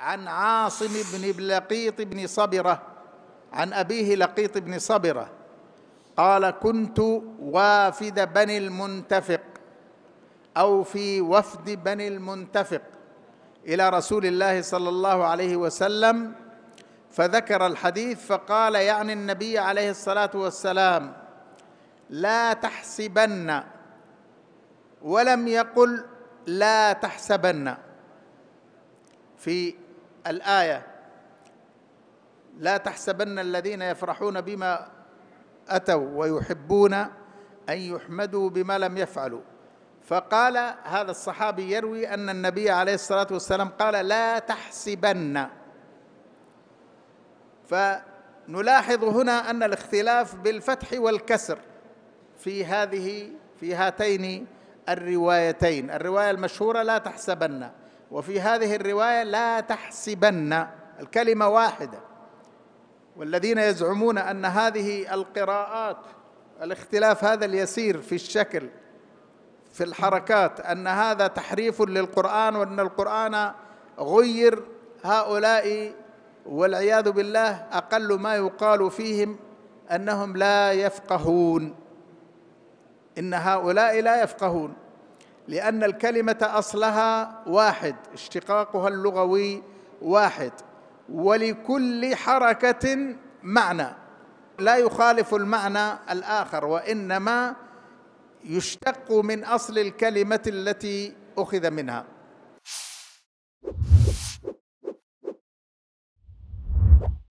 عن عاصم بن لقيط بن صبره عن ابيه لقيط بن صبره قال كنت وافد بني المنتفق او في وفد بني المنتفق الى رسول الله صلى الله عليه وسلم فذكر الحديث فقال يعني النبي عليه الصلاه والسلام لا تحسبن ولم يقل لا تحسبن في الايه لا تحسبن الذين يفرحون بما اتوا ويحبون ان يحمدوا بما لم يفعلوا فقال هذا الصحابي يروي ان النبي عليه الصلاه والسلام قال لا تحسبن فنلاحظ هنا ان الاختلاف بالفتح والكسر في هذه في هاتين الروايتين الروايه المشهوره لا تحسبن وفي هذه الروايه لا تحسبن الكلمه واحده والذين يزعمون ان هذه القراءات الاختلاف هذا اليسير في الشكل في الحركات ان هذا تحريف للقران وان القران غير هؤلاء والعياذ بالله اقل ما يقال فيهم انهم لا يفقهون ان هؤلاء لا يفقهون لأن الكلمة أصلها واحد اشتقاقها اللغوي واحد ولكل حركة معنى لا يخالف المعنى الآخر وإنما يشتق من أصل الكلمة التي أخذ منها